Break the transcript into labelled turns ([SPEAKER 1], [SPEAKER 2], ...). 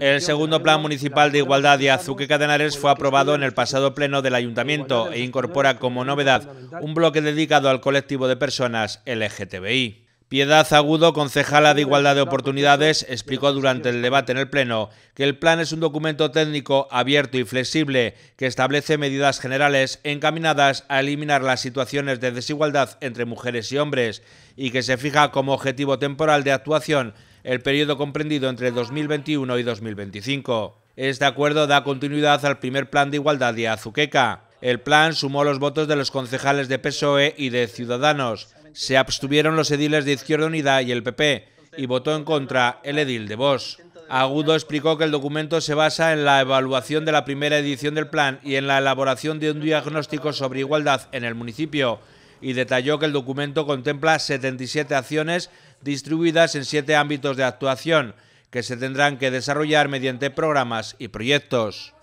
[SPEAKER 1] El segundo plan municipal de igualdad de Azuque Cadenares fue aprobado en el pasado pleno del ayuntamiento e incorpora como novedad un bloque dedicado al colectivo de personas LGTBI. Piedad Agudo, concejala de Igualdad de Oportunidades, explicó durante el debate en el Pleno que el plan es un documento técnico abierto y flexible que establece medidas generales encaminadas a eliminar las situaciones de desigualdad entre mujeres y hombres y que se fija como objetivo temporal de actuación el periodo comprendido entre 2021 y 2025. Este acuerdo da continuidad al primer plan de igualdad de Azuqueca. El plan sumó los votos de los concejales de PSOE y de Ciudadanos. Se abstuvieron los ediles de Izquierda Unida y el PP y votó en contra el edil de Vox. Agudo explicó que el documento se basa en la evaluación de la primera edición del plan y en la elaboración de un diagnóstico sobre igualdad en el municipio y detalló que el documento contempla 77 acciones distribuidas en siete ámbitos de actuación que se tendrán que desarrollar mediante programas y proyectos.